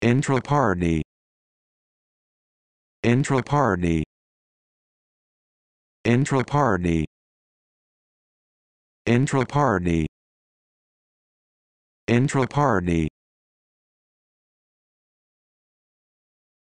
Intraparty. Intraparty. Intraparty. Intraparty. Intraparty.